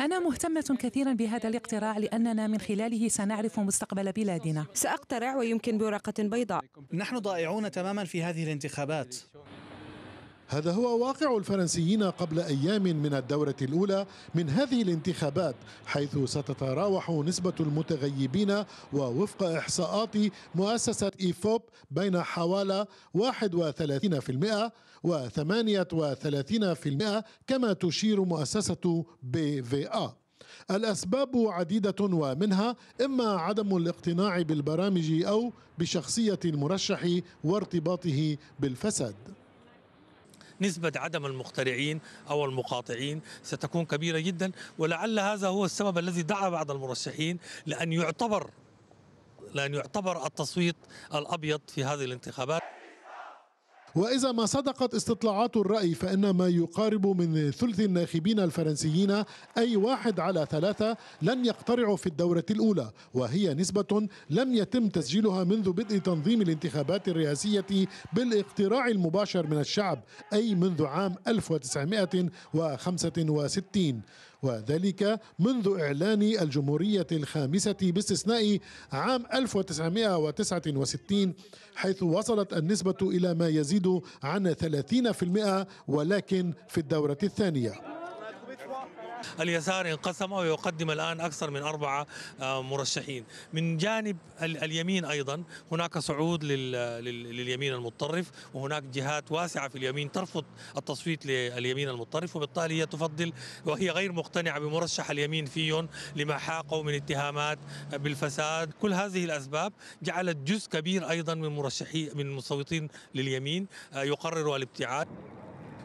أنا مهتمة كثيرا بهذا الاقتراع لأننا من خلاله سنعرف مستقبل بلادنا سأقترع ويمكن بورقة بيضاء نحن ضائعون تماما في هذه الانتخابات هذا هو واقع الفرنسيين قبل أيام من الدورة الأولى من هذه الانتخابات حيث ستتراوح نسبة المتغيبين ووفق إحصاءات مؤسسة إيفوب بين حوالي 31% و 38% كما تشير مؤسسة بي في آ الأسباب عديدة ومنها إما عدم الاقتناع بالبرامج أو بشخصية المرشح وارتباطه بالفساد نسبة عدم المخترعين أو المقاطعين ستكون كبيرة جدا ولعل هذا هو السبب الذي دعا بعض المرشحين لأن يعتبر لأن يعتبر التصويت الأبيض في هذه الانتخابات وإذا ما صدقت استطلاعات الرأي فإن ما يقارب من ثلث الناخبين الفرنسيين أي واحد على ثلاثة لن يقترعوا في الدورة الأولى وهي نسبة لم يتم تسجيلها منذ بدء تنظيم الانتخابات الرئاسية بالاقتراع المباشر من الشعب أي منذ عام 1965 وذلك منذ إعلان الجمهورية الخامسة باستثناء عام 1969 حيث وصلت النسبة إلى ما يزيد عن 30% ولكن في الدورة الثانية اليسار انقسم ويقدم الآن أكثر من أربعة آه، مرشحين من جانب اليمين أيضا هناك صعود لليمين المتطرف وهناك جهات واسعة في اليمين ترفض التصويت لليمين المتطرف وبالتالي هي تفضل وهي غير مقتنعة بمرشح اليمين فيون لما حاقه من اتهامات بالفساد كل هذه الأسباب جعلت جزء كبير أيضا من مرشحي من مصوتين لليمين آه، يقرروا الابتعاد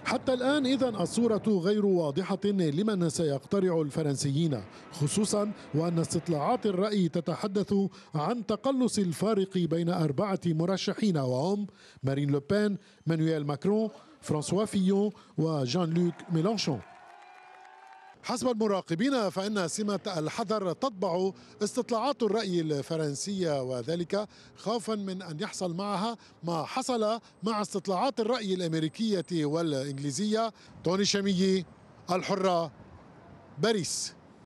حتى الآن إذا الصورة غير واضحة لمن سيقترع الفرنسيين خصوصا وأن استطلاعات الرأي تتحدث عن تقلص الفارق بين أربعة مرشحين وهم مارين لوبين مانويل ماكرون فرانسوا فيون وجان لوك ميلانشون حسب المراقبين فإن سمة الحذر تطبع استطلاعات الرأي الفرنسية وذلك خوفا من أن يحصل معها ما حصل مع استطلاعات الرأي الأمريكية والإنجليزية توني شمية الحرة باريس